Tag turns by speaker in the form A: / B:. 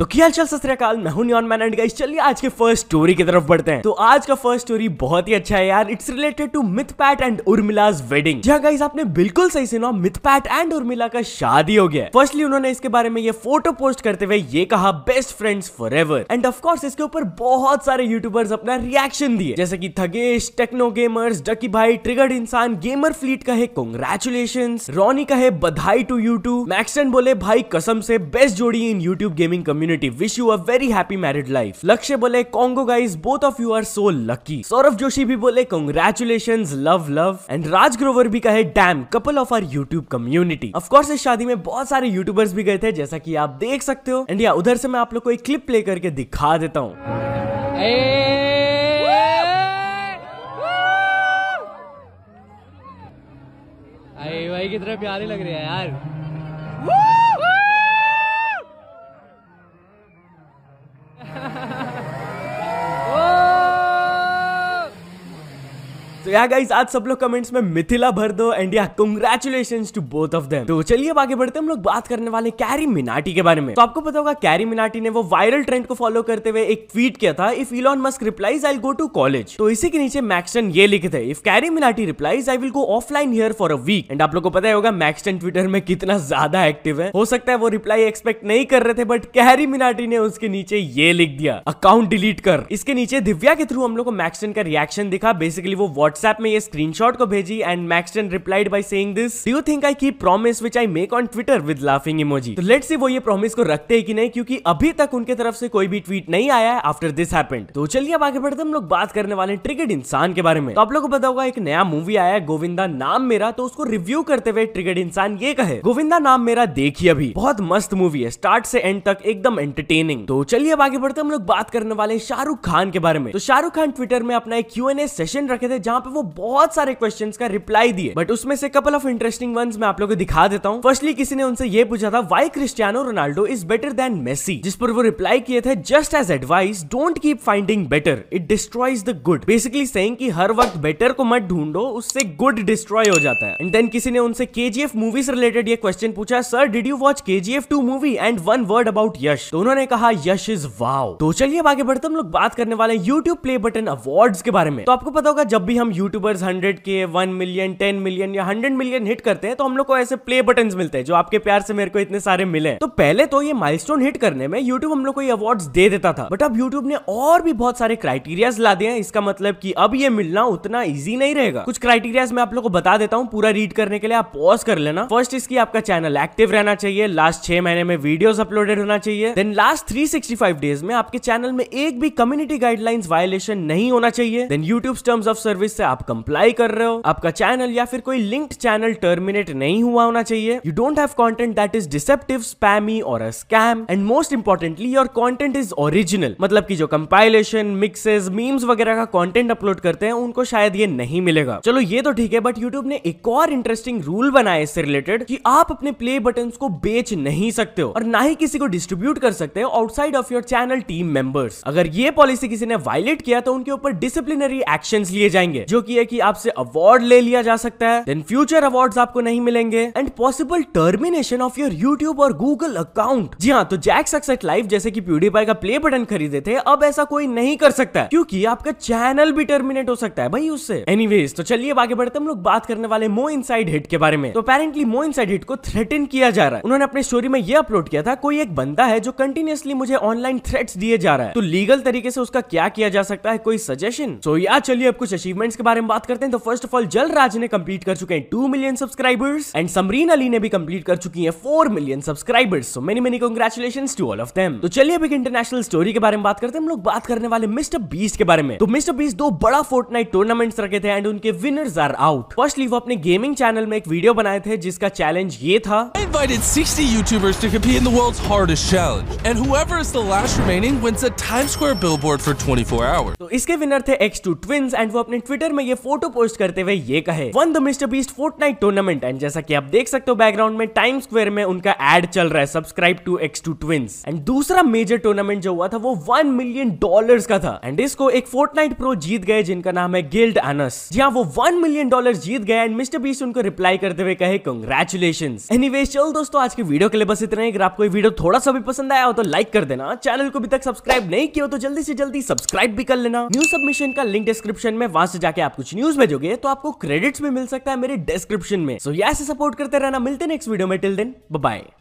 A: तो क्या चल सत्याकाल मैं हूं न्यून मैन एंड गाइस चलिए आज के फर्स्ट स्टोरी की तरफ बढ़ते हैं तो आज का फर्स्ट स्टोरी बहुत ही अच्छा है यार it's related to Mythpat and Urmila's wedding जहां गाइस आपने बिल्कुल सही सुना मिथ पैट एंड उर्मिला का शादी हो गया फर्स्टली उन्होंने इसके बारे में ये फोटो पोस्ट करते हुए ये कहा best friends forever and of course इसके ऊपर बहुत सारे यूट्यूबर्स अपना रिएक्शन दिए जैसे की Thagesh techno gamers डकी Bhai triggered Insaan gamer fleet कहे कॉन्ग्रेचुलेशन रोनी कहे बधाई टू यू टू मैक्सन बोले भाई कसम से बेस्ट जोड़ी in YouTube gaming community community wish you a very happy married life Lakshya बोले congo guys both of you are so lucky Saurabh Joshi भी बोले congratulation love love and Raj Grover भी कहे damn couple of our YouTube community of course इस शादी में बहुत सारे यूट्यूबर्स भी गए थे जैसा की आप देख सकते हो एंड या उधर से मैं आप लोग को एक क्लिप प्ले करके दिखा देता हूँ भाई कितने प्यारे लग रहे हैं यार तो यार गाइस आज सब लोग कमेंट्स में मिथिला भर दो एंड या congratulation to both of them तो चलिए आगे बढ़ते हम लोग बात करने वाले कैरी मिनाटी के बारे में तो आपको पता होगा कैरी मिनाटी ने वो वायरल ट्रेंड को फॉलो करते हुए एक ट्वीट किया था if Elon Musk replies I go to college तो इसी के नीचे मैक्सटन ये लिखे थे if Carry Minati replies I will go offline here for a week and आप लोग को पता होगा मैक्सटन ट्विटर में कितना ज्यादा एक्टिव है हो सकता है वो रिप्लाई एक्सपेक्ट नहीं कर रहे थे बट कैरी मिनाटी ने उसके नीचे ये लिख दिया अकाउंट डिलीट कर इसके नीचे दिव्या के थ्रू हम लोग को मैक्सटन का रिएक्शन दिखा बेसिकली वो व्हाट्स व्हाट्सएप में ये स्क्रीनशॉट को भेजी and Maxtern replied by saying this do you think I keep promise which I make on Twitter with laughing emoji तो लेट्स सी वो ये प्रॉमिस को रखते हैं कि नहीं क्योंकि अभी तक उनके तरफ से कोई भी ट्वीट नहीं आया है आफ्टर दिस हैपेंड तो चलिए अब आगे बढ़ते हम लोग बात करने वाले हैं इंसान के बारे में तो आप लोगों को पता होगा एक नया मूवी आया है गोविंदा नाम मेरा तो उसको रिव्यू करते हुए ट्रिकेट इंसान ये कहे गोविंदा नाम मेरा देखिए अभी बहुत मस्त मूवी है स्टार्ट से एंड तक एकदम एंटरटेनिंग तो चलिए अब आगे बढ़ते हम लोग बात करने वाले शाहरुख खान के बारे में तो शाहरुख खान ट्विटर में अपना एक क्यू एन ए सेशन रखे थे जहाँ पे पे वो बहुत सारे क्वेश्चन का रिप्लाई दिए बट उसमें से कपल ऑफ इंटरेस्टिंग वंस मैं आप लोगों को दिखा देता हूँ फर्स्टली किसी ने उनसे ये पूछा था why Cristiano Ronaldo is better than Messi जिस पर वो रिप्लाई किए थे just as advice don't keep finding better it destroys the good basically saying कि हर वक्त बेटर को मत ढूंढो उससे गुड डिस्ट्रॉय हो जाता है एंड देन किसी ने उनसे केजीएफ मूवी से रिलेटेड ये क्वेश्चन पूछा sir did you watch KGF two movie and one word about Yash तो उन्होंने कहा यश इज वाव तो चलिए आगे बढ़ते हम लोग बात करने वाले यूट्यूब प्ले बटन अवार्ड के बारे में तो आपको पता होगा जब भी हम यूट्यूबर्स हंड्रेड के वन मिलियन टेन मिलियन या हंड्रेड मिलियन हिट करते हैं तो हम लोग को ऐसे प्ले बटन मिलते हैं जो आपके प्यार से मेरे को इतने सारे मिले तो पहले तो ये माइल हिट करने में यूट्यूब हम लोग को ये अवार्ड दे देता था बट अब यूट्यूब ने और भी बहुत सारे क्राइटेरियाज ला दिए हैं इसका मतलब की अब ये मिलना उतना ईजी नहीं रहेगा कुछ क्राइटेरियाज मैं आप लोग को बता देता हूँ पूरा रीड करने के लिए आप पॉज कर लेना फर्स्ट इसकी आपका चैनल एक्टिव रहना चाहिए लास्ट छह महीने में वीडियोस अपलोडेड होना चाहिए देन लास्ट 365 डेज में आपके चैनल में एक भी कम्युनिटी गाइडलाइंस वायलेशन नहीं होना चाहिए then YouTube terms of service से आप कंप्लाई कर रहे हो आपका चैनल या फिर कोई लिंक्ड चैनल टर्मिनेट नहीं हुआ होना चाहिए you don't have content that is deceptive spammy और scam and most importantly your content is original मतलब की जो कंपाइलेशन मिक्सेज मीम्स वगैरह का कॉन्टेंट अपलोड करते हैं उनको शायद ये नहीं मिलेगा चलो ये तो ठीक है बट यूट्यूब ने एक और इंटरेस्टिंग रूल बनाया इससे रिलेटेड कि आप अपने प्ले बटन को बेच नहीं सकते हो और ना ही किसी को डिस्ट्रीब्यूट कर सकते हो outside of your channel team members अगर ये पॉलिसी किसी ने वायलेट किया तो उनके ऊपर डिसिप्लिनरी एक्शंस लिए जाएंगे जो जो की है कि आपसे अवार्ड ले लिया जा सकता है देन फ्यूचर अवार्ड्स आपको नहीं मिलेंगे and possible termination of your YouTube और गूगल अकाउंट जी हाँ तो जैक सक्सेट लाइफ जैसे कि प्यूडीपाई का प्ले बटन खरीदे थे अब ऐसा कोई नहीं कर सकता क्योंकि आपका चैनल भी टर्मिनेट हो सकता है भाई उससे एनीवेज तो चलिए आगे बढ़ते हम लोग बात करने वाले मो इन हिट के बारे में तो अपेरेंटली मो इन हिट को थ्रेटन किया जा रहा है उन्होंने अपने स्टोरी में यह अपलोड किया था कोई एक बंदा है जो कंटिन्यूसली मुझे ऑनलाइन थ्रेट्स दिए जा रहा है तो लीगल तरीके से उसका क्या किया जा सकता है कोई सजेशन तो या चलिए अब कुछ अचीवमेंट्स के बारे में बात करते हैं तो फर्स्ट ऑफ ऑल जल राज ने कंप्लीट कर चुके हैं two million subscribers and Samreen Ali ने भी कंप्लीट कर चुकी है four million subscribers so many many congratulation to all of them तो चलिए अब एक इंटरनेशनल स्टोरी के बारे में बात करते हैं हम लोग बात करने वाले मिस्टर बीस के बारे में तो मिस्टर बीस दो बड़ा फोर्टनाइट टूर्नामेंट्स रखे थे एंड उनके विनर्स आर आउट फर्स्टली वो अपने गेमिंग चैनल में एक वीडियो बनाए थे जिसका चैलेंज ये था invited 60 YouTubers to compete in the world's hardest challenge, and whoever is the last remaining wins a Times Square billboard for 24 hours. तो इसके विनर थे X2 Twins, एंड वो अपने Twitter ट्विटर में ये फोटो पोस्ट करते हुए ये कहे won the Mr Beast Fortnite tournament and जैसा कि आप देख सकते हो बैकग्राउंड में टाइम स्क्वेयर में उनका एड चल रहा है subscribe to X two twins and दूसरा मेजर टूर्नामेंट जो हुआ था वो वन मिलियन डॉलर का था एंड इसको एक फोर्टनाइट प्रो जीत गए जिनका नाम है गिल्ड एनस जी हाँ वो वन मिलियन डॉलर जीत गए एंड मिस्टर बीस्ट उनको रिप्लाई करते हुए कहे कंग्रेचुलेशन एनीवे चल दोस्तों आज के वीडियो के लिए बस इतना ही अगर आपको वीडियो थोड़ा सा भी पसंद आया हो तो लाइक कर देना चैनल को अभी तक सब्सक्राइब नहीं किया तो जल्दी से जल्दी सब्सक्राइब भी कर लेना न्यू सबमिशन का लिंक डिस्क्रिप्शन में वहां से जाके जाके आप कुछ न्यूज भेजोगे तो आपको क्रेडिट्स में मिल सकता है मेरे डिस्क्रिप्शन में सो so, ऐसे सपोर्ट करते रहना मिलते नेक्स्ट वीडियो में टिल देन बाय